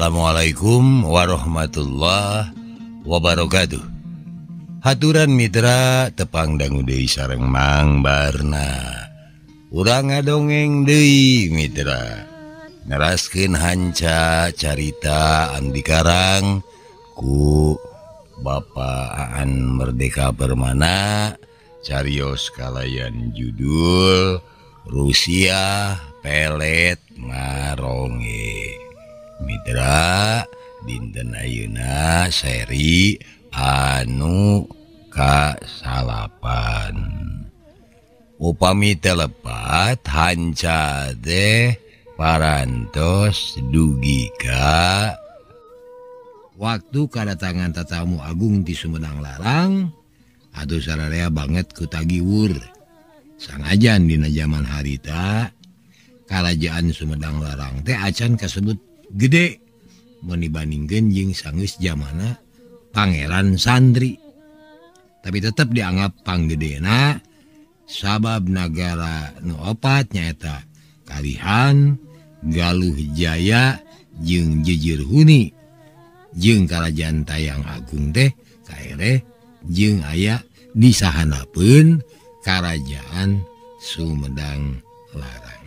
salamualaikum warahmatullah wabarakatuh haturan Mitra tepangdang Uday sareng Mang Barna u nga dongeng Deing Mitra Neraskin hanca carita Andikarang ku baan merdeka bermana Cariyo kalayan judul Rusia pelet ngarongge Mitra Dinten A Yuuna seri Anu Ka salapan upami telepat hancade paras dugiga waktu karena tangan tatamu Agung di Sumenang Larang Aduh sar banget ketagiwur sang aja Dina zaman harita kerajaan Sumenang Larang teh Acan kasembut gede menibanding Genjing sangis zaman Pangeran sanri tapi tetap dianggap Pangedena sabab negara nupatnyaeta kalihan Galuh Jayajung jejurhunni jengkarajan tayang Agung deh K J aya dishana pun kerajaan Sumedang Larang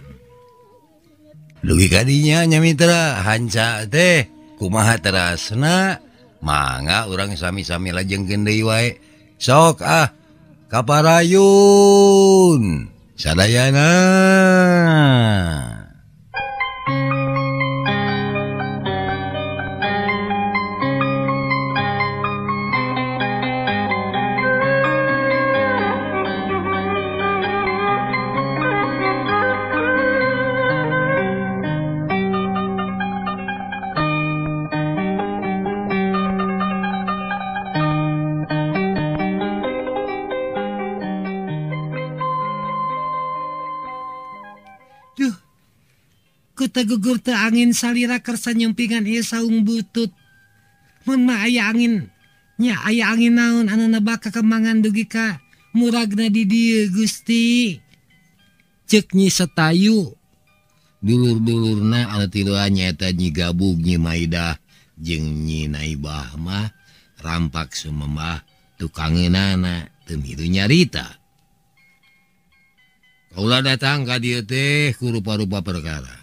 duwi tadinyanyamira hancate kumahateraasna manga orang sami-sami lajeng wae sok ah kapun Sayana gugur te angin salira kersa nyempingan iya saung butut mun ma aya angin nya aya angin naon anu nebak kemangan dugi ka muragna di dieu Gusti cek nyi setayu dulur-dulur na anu tiluan ah, nyata nyi gabung nyi maidah jeng nyi naibah mah rampak sumemah tukangenana temiru nyarita Kaulah datang ka dieu teh ku rupa-rupa perkara.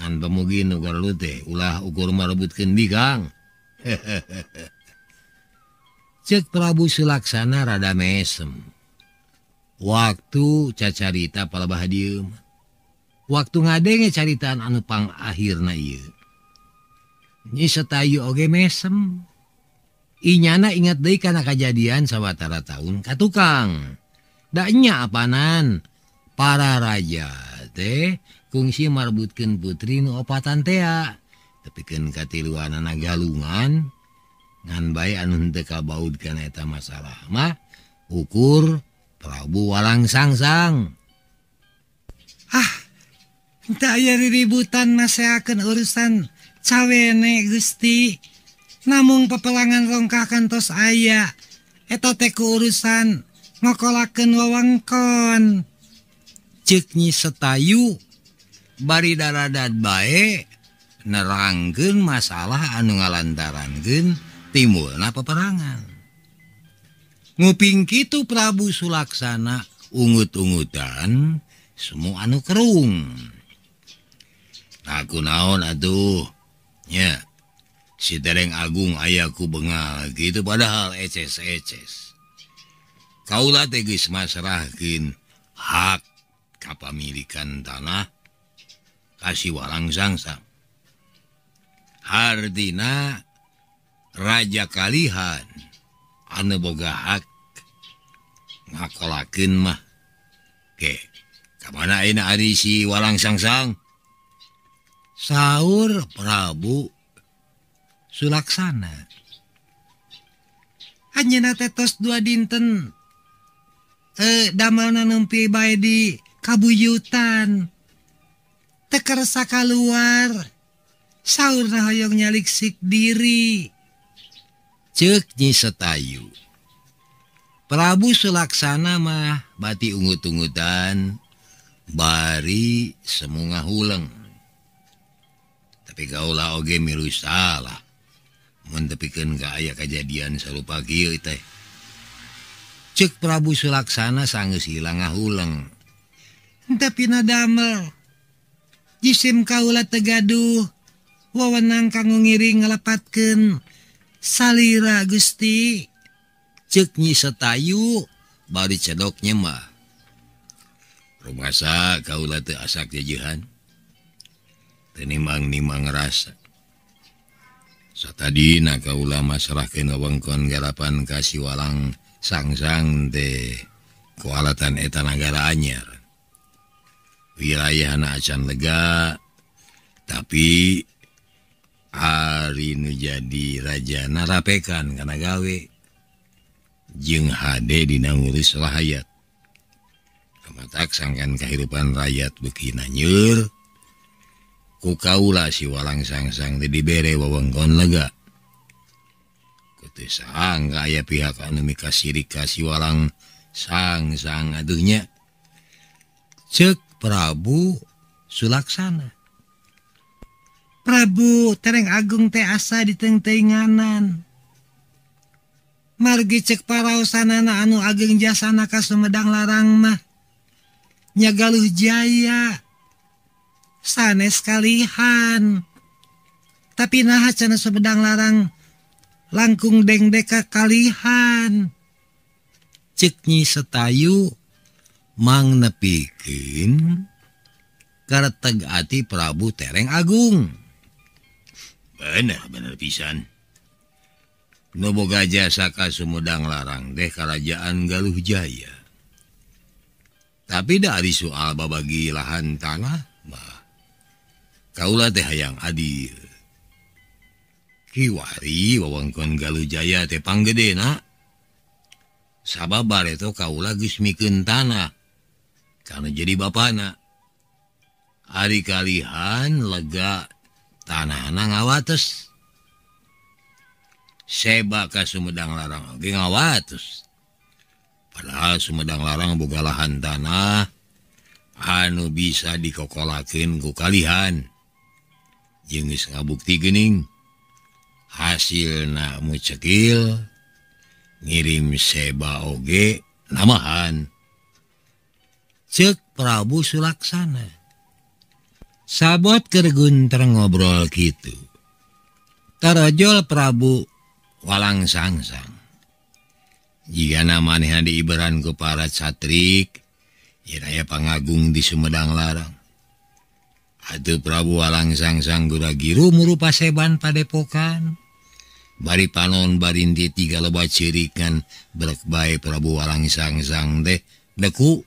pemuugilah ukur merebutgang cetrabu laksana rada meem waktu cacarita pala Ba waktu ngadenge carita anupang akhiremyana ingat karena kejadiantara tahun Ka tukangnya apanan para raja teh fungsi marbutkan putripatantea tepikan Kat nagalunganngan baik an ba masalah ukur Prabu walang sangsang ah ributan masakan urusan cawene Gusti Namung pepelangan lekakan tos aya atau urusan ngokolaken wewekon cenyi Setayu Bar dara dan baik neranggen masalah anu ngalantarangen timur peperangan nguping itu Prabu Sulakana ungu-tungutan semua anukerung aku naon aduh ya Sidereng Agung ayaku Bengal gitu padahal kaugiskin hak kap milikan tanah Warangangang Hardina Raja kalihan an bogakola mah kemana enak Warangangsang Saur Prabu Sulaksana hanyatos dua dinten eh, Damma nummpidi kabuyutan kersaka luar sau hayyongnyaliksik diri cenyi Setayu Prabu selaksana mah bati gu-tungguutan bari semoga huleng tapi galahgeusta mendeikan gaya kejadian selalu pagi cek Prabu selaksana sangushilanga hulang tapi nadamel sim Kaula Tegaduh we nangka ngi ngatkan Salira Gusti cenyi Setayu bari cedok nyemah rumahsa kaula asak jahan memangtadina kaulama masalahwengkongalapan kasih walang sangsang kualatan etanagaraannya rayaanasan lega tapi hari ini jadi ja na rapekan karena gawe J HD dis rarayaattaksangkan kehidupan rakyat bikinnyur kukaula si walang sangsang jadi bere wewengkon lega nggak ya pihak ekonomi kasih dikasih walangang-sang aduhnya cekur Prabu Sulaksana Prabu tereng Agung teasa di tengtenengaan margi cek para sana anu Agung jasana Ka Sumedang Larang mahnyagaluh Jaya sanes sekalian tapi naha Can sepedang larang langkung dengdeka kalihan cenyi Setayu kin kartegahati Prabu tereng Agung beer pisanmoga jasaka semudanglarang deh kerajaan Galuhujya tapi dari soal Bagi lahan tanah kaulah teh yang adilwari wewengkonjayapang saababar itu kau lagi mikin tanah jadi ba anak hari kalian lega tanahanang ngawates sebakah Sumedang Larang Oge ngawatus padahal Sumedang Larang buka lahan tanah anu bisa dikokolakinku kalian jenggis ngabukktikening hasil nama cekil ngirim seba Oge namaan ce Prabu Suksana sabot gergun tergobrol gitu karo Jol Prabu walang sangsang nama diberran kepada satrik wilaya pengagung di Sumedang Larang Aduh Prabu Walang sangsanggurara Giru murupa seban Padepokan bari Palon Barindi tiga lebat cirikan belekbai Prabu Walang Ssang deh dekuk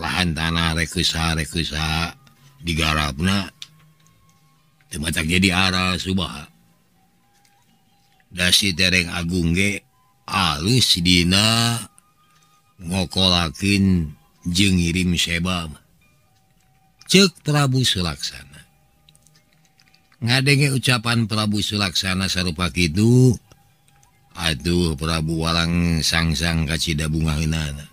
lahan tanah digaba jadi arah Sub das tereng Agungs ngokolakin je ngim sebab cek Prabu seksana nga ucapan pelabu Sulakana sarup pagi itu Aduh Prabu walang sang-sang kacita bunga hinana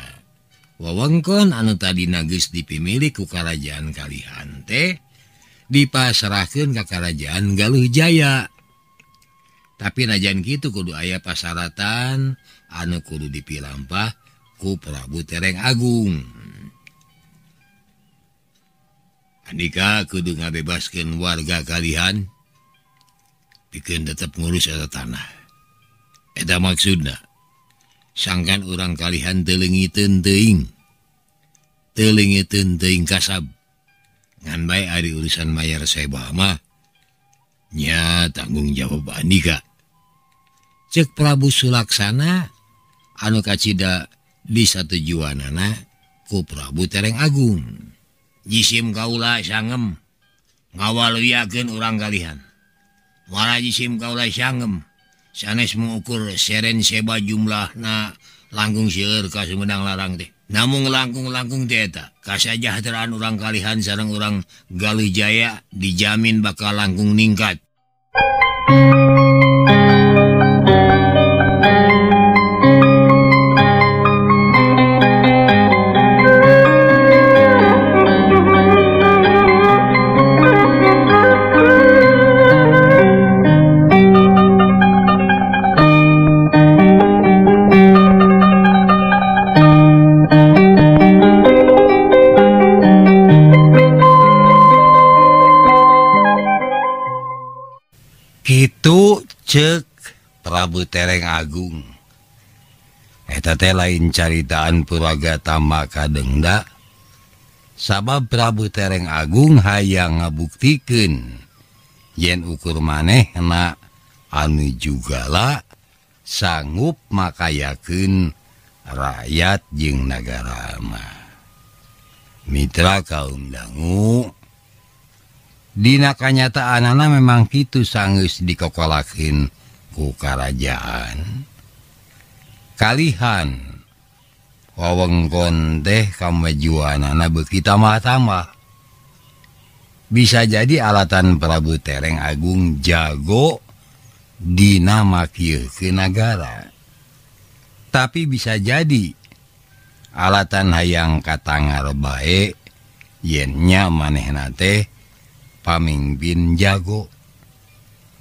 pewengkon anu tadi nagis dipililik keukarajaan kali teh diasin ke kerarajaan Galuh Jaya tapi najaan gitu kudu Ay pasaratan anu Kudu dipilampah ku Prabu Tereng Agungkah kudu nga bebaskin warga kalian bikin tetap ngurus tanah Eda maksud sang orang kalian telingi telingi kasabngan baik dari urusan Mayyar saya Baanya tanggung jawabannya Ka cek Prabu Sulakana anu kacita di satujuan Ko Prabu tereng Agung jisim Kaula sangem ngawal yakin orang kalian warna jisim kaulaem san semua ukur seren seba jumlah nah langkung siur Kamendang larang tehh namun ngelangkung-langkung theta kasih jahateraan orang kalihan sarang-orang Gal Jaya dijamin bakal langkung ningkat Agungtate lain carritaan puraga tambah Ka dengdak sabab Prabu tereng Agung Hay ngabuktikan yen ukur manehmak anu jugalah sanggup maka yakin rakyat je negarama Mitra kau und dangu Di kenyataan memang itu sangus dikokolakinna ku kerajaan kalihan wewengkon teh kamjuan Nabu kitamahtama bisa jadi alatan Prabu Tereng Agung Jago Dinahir kenagara tapi bisa jadi alatan hayang Katanga baik yennya manehna teh pamimpin jagok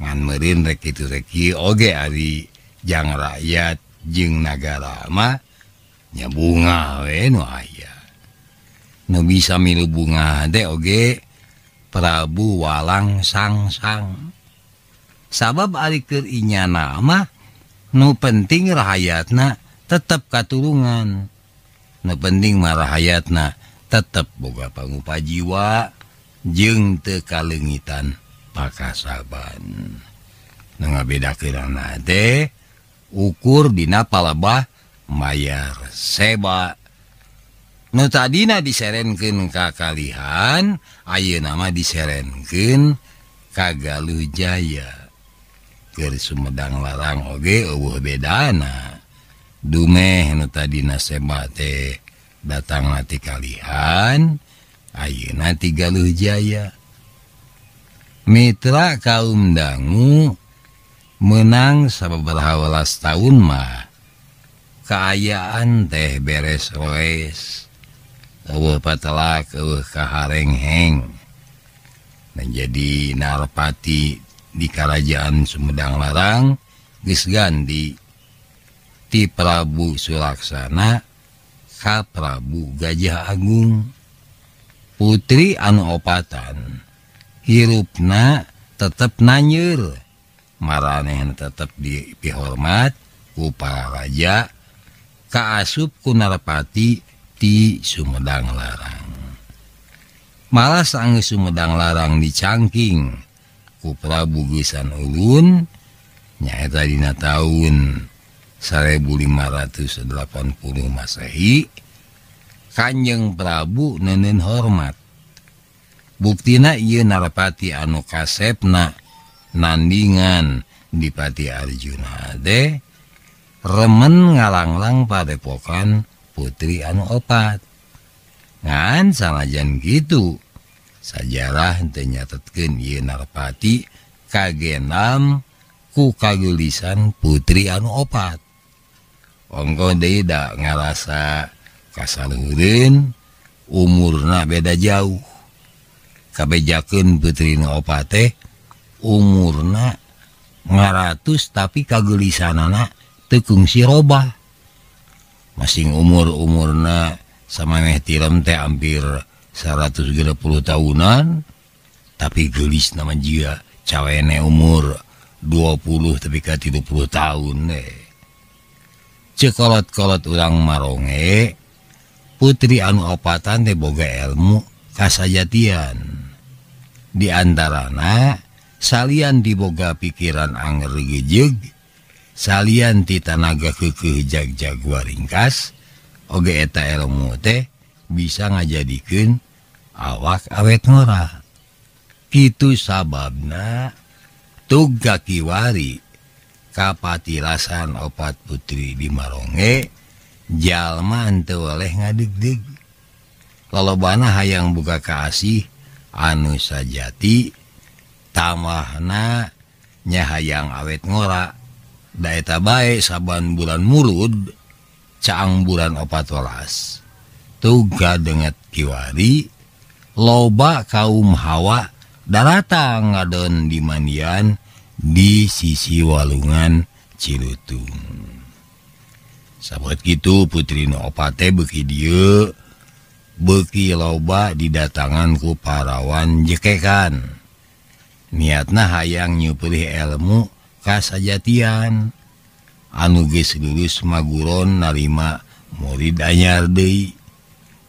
meinrekiki Oge Ari jangan raat jeng nagaramanya bunga wenu nu bisa minu bunga deG Prabu walang S-sang sabab Ari kirinya nama nu penting rahaatna tetap katurungan penting marah hayaatna tetap boga penguajiwa je tekalengitan pakas beda ukur di napal lebah mayar seba Nutadina diseregen Ka kalian Ayo nama diengen Kagalujaya garis Sumedang Larang Oge bedana dumetadina sebate datang mati kalian Ayu nanti tigajaya Mitra Kadanggu menang sampai berhalalas tahun mah keayaan teh beres Royes kengheng menjadinarpati di kerajaan Sumedang Larang guysganndhi tip Prabu Sulaksana Kap Prabu Gajah Agung Putri Anpatatan. hirupna tetap nanyir marana yang tetap dipi hormat uparaja Kaasup Kunarpati di Sumedang Larang malas sangge Sumedang Larang di cangking Uprabu Gisan Ululunnya tadidina tahun 1580 masehi Kanjeng Prabunennin hormat buktipati anu kasepnananndian dipati Aljunde remen ngalang-lang pada pon putri anu opat kan sangatjan gitu sajarah nya teken Y Narpati kagenam kukagullisan putri anu opat gko Dedakngerasa kasarin umurna beda jauhuh jaun betrin oate umurna 500 tapi kagelisan anak tekung si robah masing umur umurna samaeh tirem teh hampir 1 150 tahunan tapi gelis nama jiwa cawene umur 20 ketika 30 tahun de cekolat-kolot ulang marrongge putri opatan Teboge elmu kas jatian diantarana salian diboga pikiran aner gejeg salian Titantanga ke kejagjagu ringkas Ogeeta ermu teh bisa ngajadikin awak awet ngorah itu sababna tuga kiwari kappati rasaan obat putri di Marrongge jalan oleh ngadeg-deg lolauban yang buka kehi q anu sajati tamahna nyahayang awet ngorak daya baik saban bulan muud canang bulan opats tuga denget kiwari loba kaum hawa da datang ngadon dimandian di sisi walungan cilutung sahabat gitu putrino Opate Buki. beki loba didatanganku parawan jekekan niat nah hayang nyperih ilmu kassajatian anugeugeulismagurun narima murid Danyarde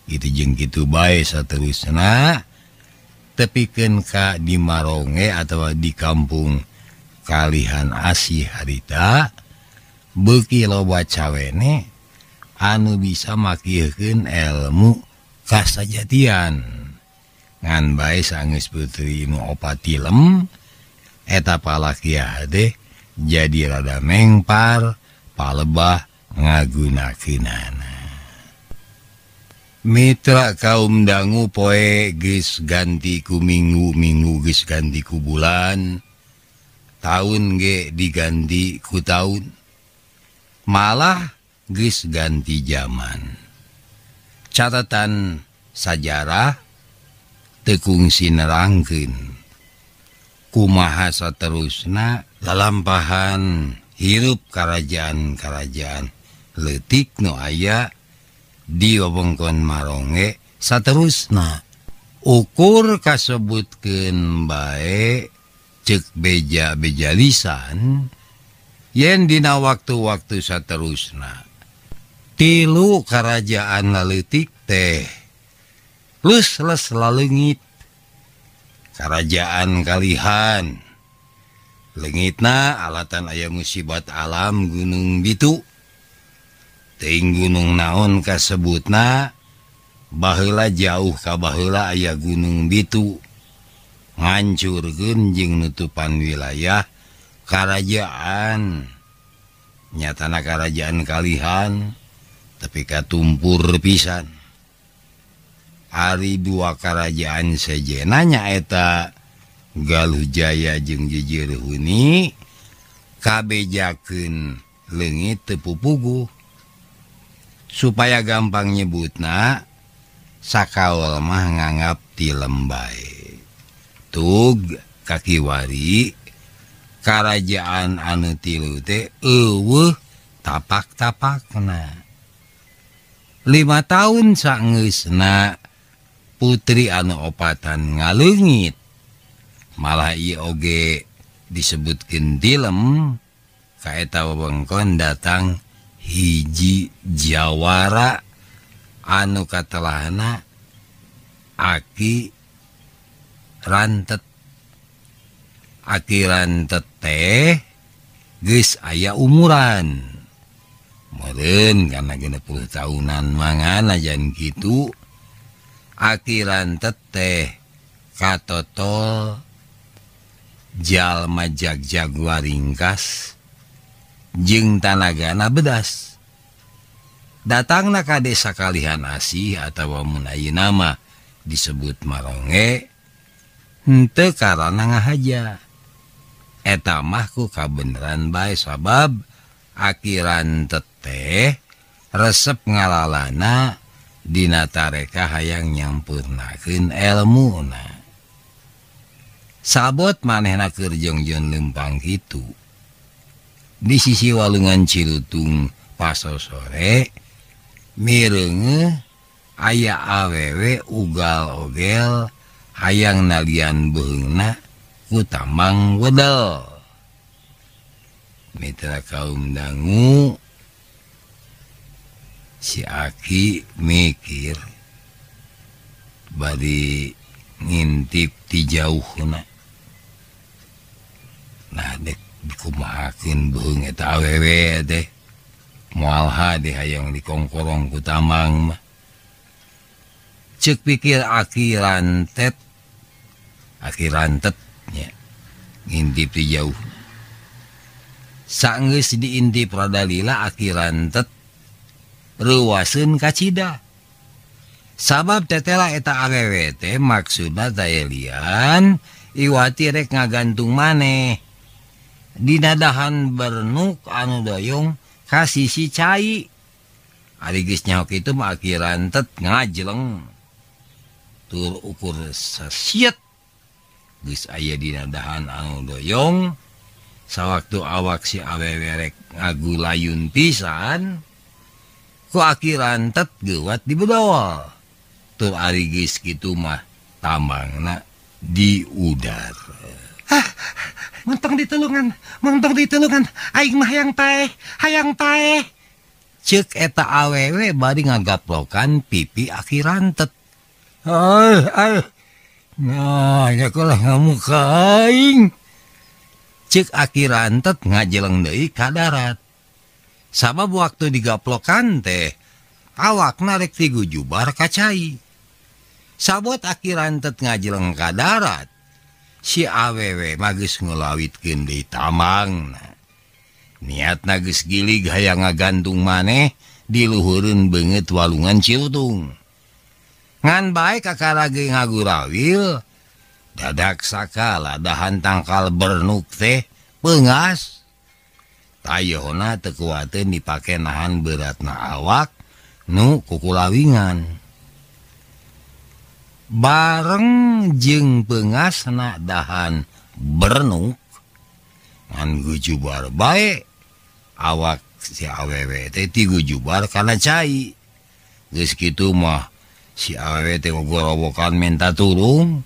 itu jengki by satna tepiken Kak di Marrongge atau di kampung kalihan asli Harta beki loba cawene anu bisa makirkan ilmu kejatian nganba sangis Putriopatilem eta palaah deh jadi rada menggpar paleahh ngagunakinan Mitra kaum dangu poie gi gantiku mingguminggu gi ganti ku bulann tahun ge diganti ku tahun malah guys ganti zamanan catatan sajarah tekungsinerken kumaasaterna la lampahan hirup kerajanan kerajanan lettik no aya dibongkon marrongge satterusna ukur kasebutkenmbae cek bejabejalisan yendina waktu-waktu seterusna kerajaanalitik teh plus legit kerajaan kalihan legit nah Alatan ayah musibbat alam Gunung Bitu gunung naon kasebut Ba jauh Kabalah Ayah gunung Bitu ngancur gunjing nuutupan wilayah kerajaannyatana kerajaan kalihan kalau tapi katumpur pisan hari dua kerajaan sejennanyaeta galuh Jaya jeng jej huni KB jakenlengit tepu puguh supaya gampang nyebut na sakakamah ngngpti lembai tuh kaki wari kerajaan anu tilu tapak-tapak na 5 tahun sangngesna putri Anuobatan ngaingit malahog disebutkin dilem Ka tahuwengkon datang hijji Jawara anulanana aki rantet akiran tete guys ayah umuran. marin karena genepul tahunan mangan aja gitu akiran tete katotoll jal majak jaguar ringkas jengtanagaa bedas datang nakaha kalihan asih atau munaai nama disebut marrongge ente karena nagah aja etamahku kabenaran Bawa Baba punya akin tete resep ngalaadinatareka hayang nyampu nakin el muuna. Sabot manehak Ker Jong Jo lempang itu Di sisi walungan Cirutung Pas sore mirenge aya awewe ugalogel hayang nalianbunga utama wedal. kaumgu Syki mikir ba ngintip di jauh nahdekku makinww deh mu yang dikokorongku cekpikir aki lantet ahirlantetnya ngintip di jauh Sgis di inti pradalila akirantet ruawaun ka Sabab tetela eta Awwte maksuda taylian Iwati rek ngagantung maneh Di nadahanbernuk anu doyongkhasisi ca Arinya itu akirarantet ngajeleng Tur ukurshit aya di nadahan anu doyong, waktu awak si awe-week ngagu layun pisan kuaki rantet guaat dibudowal tuh agis gitu mah tambang di udara hang ditulunganng ditulungan aik mahang ta hayang tae cek eta awewe bad ngagaplokan pipi aki rantet nahnya ngamukain q akiran tet ngajeleng de kadar darat Sabu waktu digaplokante awak narektigu jubar kacai sabut akintet ngajelengka darat si awewe magis nglawitken di tamang Niat nagus gili gaya ngagantung maneh diluhurun bangett walungan ciutung ngan baik akak ge ngaguraw, saka dahahan tangkalbernuk teh pengas tayna teku dipaken nahan berat na awak nu kukuan bareng jeung pengasnak dahahanbernukgu ju baik awak siw jukala cairitu mah sigor-bokan minta turun.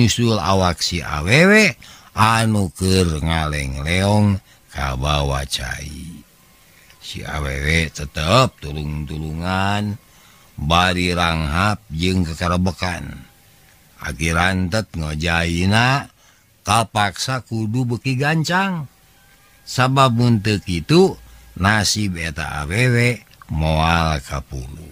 awak si awewek anukir ngaleg leongkabawaca si awewek tetap tulung-tulungan bari ranghap jeung kekerbekan akirantet ngojaina Kapaksa kudu beki gancang saah bunte itu nasi Be awewek maal kapulung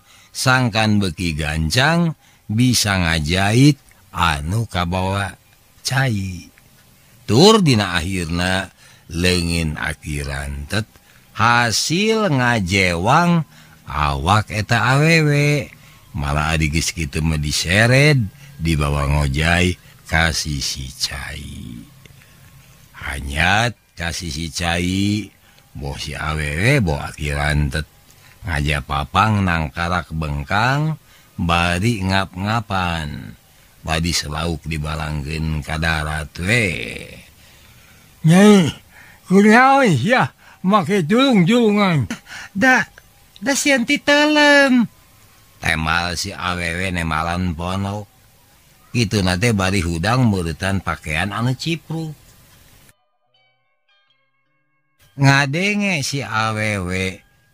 sangkan beki gancang bisa ngajahit anu ka bawa cair tur di akhirnyalenin akin tet hasil ngajewang awak eta awewe malahadik gitu me disered di bawahwa ngojay kasih si ca hanyat kasih si ca bo si awewe bawa akin tet ngajak papang nang karak bengkang bari ngap-ngapan bad selauk dibalang Green kadarwe makejung tema si aww nemalan pook itu nate bari hudang muritan pakaian anu ciru ngadenge si awewk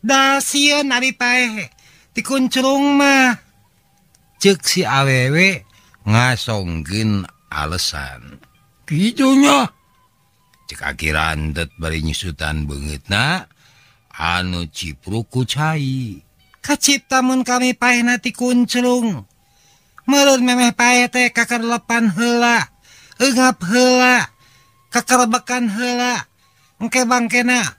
da si Aripae dikun ceung mah jeksi awewek ngassongin alasan Kinya cekirat beri sutan banget na anu cipro kucai kaciptamun kami pa na tikun ceung meun memeh pae teh kakerpan helagap hela kekerbekan helake bangkenak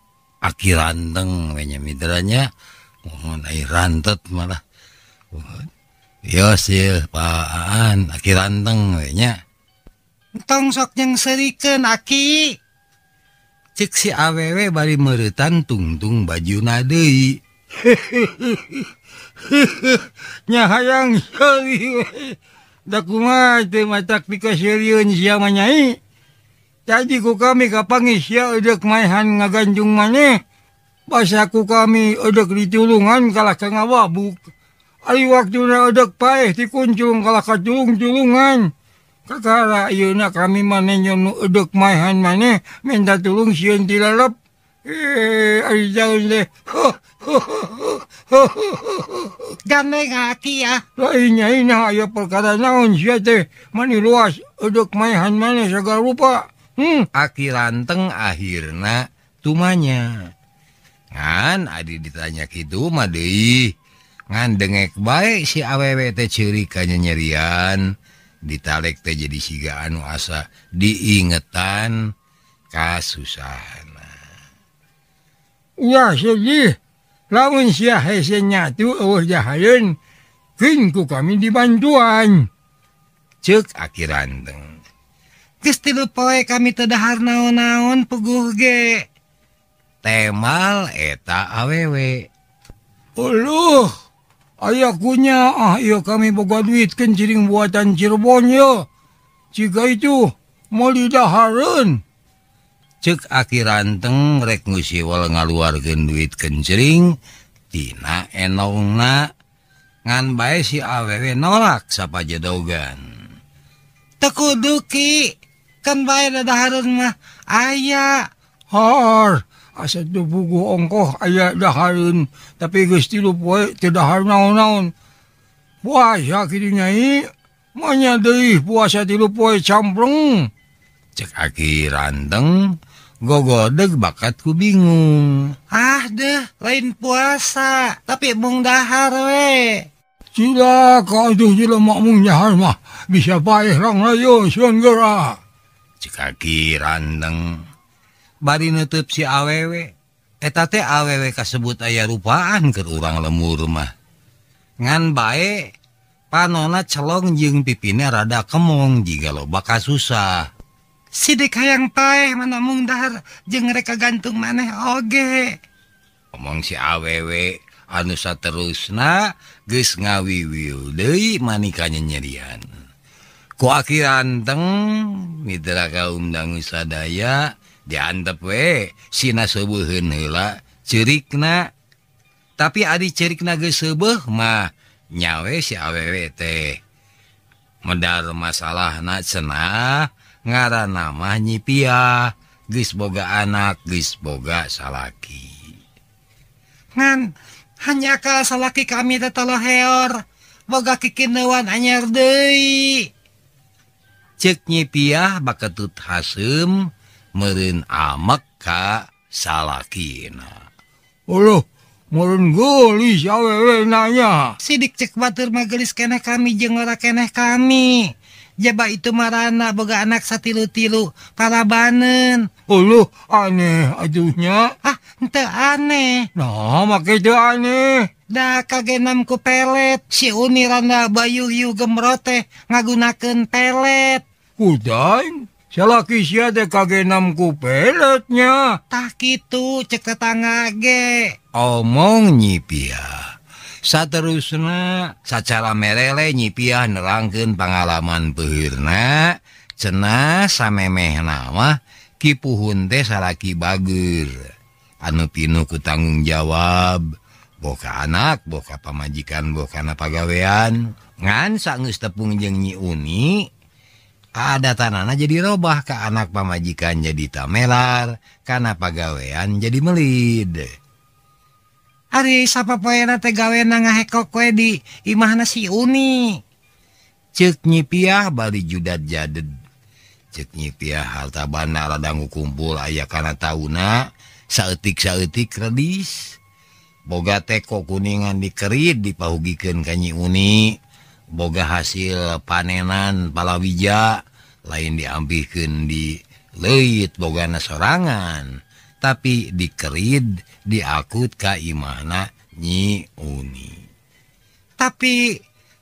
q aki rantengnyaranyaai rantet malah yo paan aki ranngnya tongsok yang seri kenaki ceksi aww bari meretan tungtung baju nadinya hayang si menyai Jadi ku kami kapangisia edek maihan ngaganjung maneh. aku kami edek ditulungan kalah kangawabuk. waktu waktuna edek paeh dikunjung kalah kajulung-julungan. Kakara ayeuna kami maneh nyono edek mayhan maneh minta tulung di lalap Eh, ari jalan deh. Damai ngaki ya. Lainnya ini ayo perkara naon siya teh. Mani luas edek mayhan maneh segala rupa. Hmm, akilan teng akhirnya tumanya kan Aadik ditanya itu Madeih ngange baik si awwt cirikannyanya nyerian di talekte jadi sigaan nuasa diingeatan kasusanku kami di bantuan cek akiranng stilup kami tadahar naon-naun peguge Temal eta aweweuh ayaah kunya ah ayo kami bo duit ken jering buatan jibonnya jika itu mojahun cek aki ran teng rekngusiwala ngaluar gen duit ken jering Ti enong nga nganmbae si awewe nolak siapa jedogan tekudukki! baydhaun mah aya asku ongkoh aya dhaun tapidhahar na-naun kirinya mau puasa tilu pue camprong deng gogo deg bakat ku bingung ah de lain puasa tapi mung dhahar wala kaumakng nyamah bisa bayang rayo sigara. kaki ranneng bari nutup si awewe eteta awewe kasebut ayah rupaan ke urang lemu rumah ngan baik panona celong jing pipine rada kemung jika lo bakal susah sidikang pay menemungnda je mereka gantung manehge ngomong si awewek anah terus nah guys ngawiwi manika nyanyedia waki ranteng mitraraga undang wissaa diantep we sia sububula cirik na tapi ari cirik naga subuh mah nyawe siwwte mendar masalah na sena ngarananyipiaah guys Boga anaklis boga salaki hanyakah salahki kami datang lo heor boga kikin hewan anyar de piah bakut hasem mein a ka salakinnya sidik cektur mags keeh kami jeng eneh kami jaba itu marana boga anaksa tilu tilu para banenuh anehuhnya ah anehamku pelet si Bayu gemrote ngagunaken pelet da salah dekgam ku peletnya tak itu cekettanga ge omong nyipia satterusna secara mereele nyipiaah nerke pengalaman behirna cena sammeh nama kipu hunte salaki bagur anu Pinuku tanggung jawab Boka anak Boka pamajikan bukanapa gawean ngansaus tepung jenyi Unii ada tanana jadi robah ke anak pamajikan jadi tamelar karena pegawean jadi melid hari apa di cenyi piah Bali judat jaded cenyi piah hartbanradadanggu kumpul ayaah karena tahunna salttiktik kredis boga teko kuningan di keit dippaugiken kanyi uni. oke Boga hasil panenan palawija lain diambihin di Leit Boga nasorangan tapi di kerid di akut Kaimanana nyiuni. Ta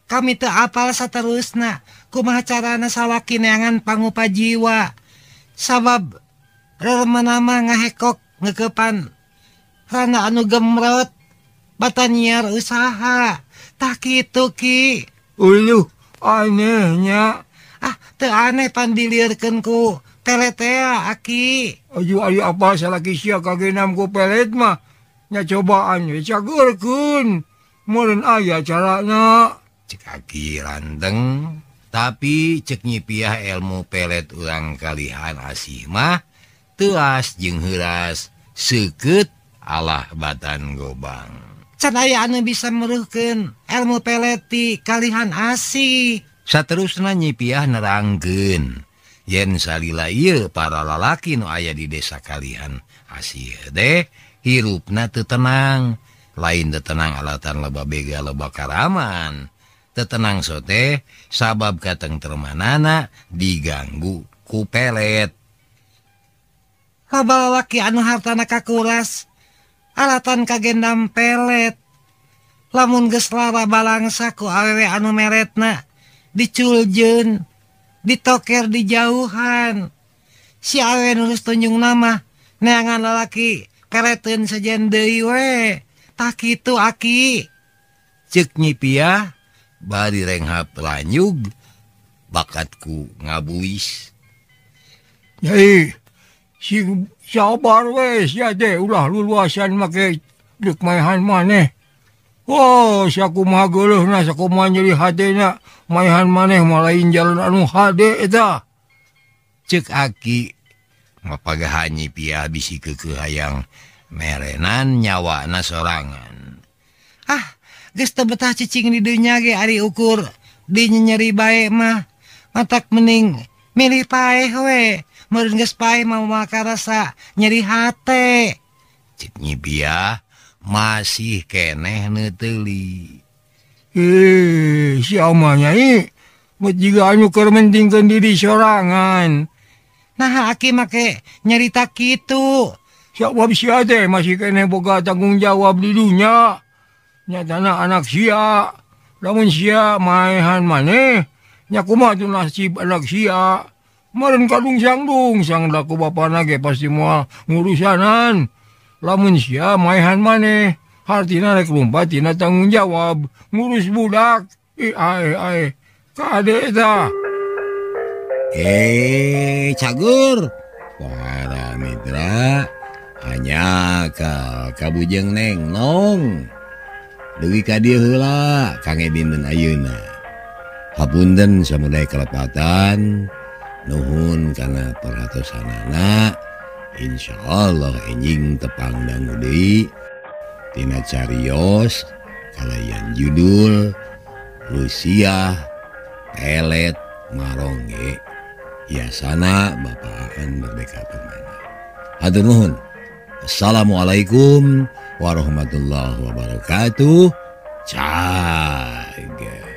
kami itu a apaasaterusna kuma acarana salah kiangan panggua jiwa sabab remenama ngahekok ngekepan Rana anu gemrot batanyiar usaha tak ituki, anehnya ah teeh pandi tekenkuteki apa lagiamku pelet mahnya cobaannya cagurkun ayaah caranya kaki ranng tapi cenyi piah ilmu pelet uang kalihan asimah tuaas J hiras seku Allah battan gobanga aya anu bisa meruhken Elmu pelti kalihan asy satterus nanyi piah neranggen Yen salilah para lalaki Nu ayah di desa kalian asir deh hirup na tertenang lain detenang alatan leba-bega lebakaman tetenang sote sabab katengmanana diganggu ku pelet hawak anu hartana kakuras dan atan kagendam pelet lamun geslara ballangsaku AweW anu meretna diculjun ditoker di jauhan Siwe nulis tunjung nama ne nga lalaki keretin sejenwe tak itu aki cenyi pi bari rengha lanyub bakatku ngabuis Yei ya we ulahk mayaneh siyakukujunya mayan maneh malain jal anu hadk aki nganyi pi bis kekuhaang merean nyawa na serangan ah gesta betah ccing di dunya geh ari ukur di nyenyeri baike mah matatak mening mili pae we ngepai mau maka rasa nyerihati bi masih keehli sijigaker mending diri soangan Nah make nyerita kiwab masih ke buka tanggung jawab dulunyanya anak si namunun siap mainan manehnyakumaju nasib anak si q kaungangbung sangku ba pasti ngurusanan lamun si mayan maneh hartmba cangung jawab ngurus budak eh, cagurra hanyakabjeng neng nongwi kala kang bin auna Papundaensai kelepatan Nuhun karena perhatusan anak Insya Allah enjing dan Udi Tina Carios kalian judul Rusia pelet sana bapak akan Merdeka Permana Hatur Nuhun Assalamualaikum warahmatullahi wabarakatuh Caga